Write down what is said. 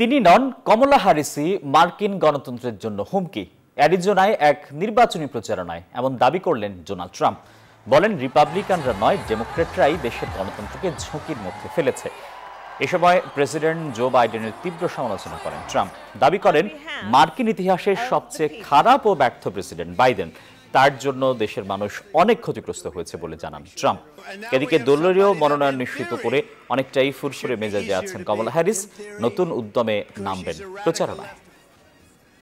তিনি নন কমলা হারিসি মার্কিন গণতন্ত্রের জন্য হুমকি অ্যারিজোনায় এক নির্বাচনী প্রচারণায় এমন দাবি করলেন ডোনাল্ড ট্রাম্প বলেন রিপাবলিকানরা নয় ডেমোক্রেটরাই দেশের গণতন্ত্রকে ঝুঁকির মধ্যে ফেলেছে এ সময় প্রেসিডেন্ট জো বাইডেনের তীব্র সমালোচনা করেন ট্রাম্প দাবি করেন মার্কিন ইতিহাসের সবচেয়ে খারাপ ও ব্যর্থ প্রেসিডেন্ট বাইডেন তার জন্য দেশের মানুষ অনেক ক্ষতিগ্রস্ত হয়েছে বলে জানান ট্রাম্প এদিকে দলীয় মনোনয়ন নিশ্চিত করে অনেকটাই ফুরফুরে মেজাজে আছেন কমলা হ্যারিস নতুন উদ্যমে নামবেন প্রচারণায়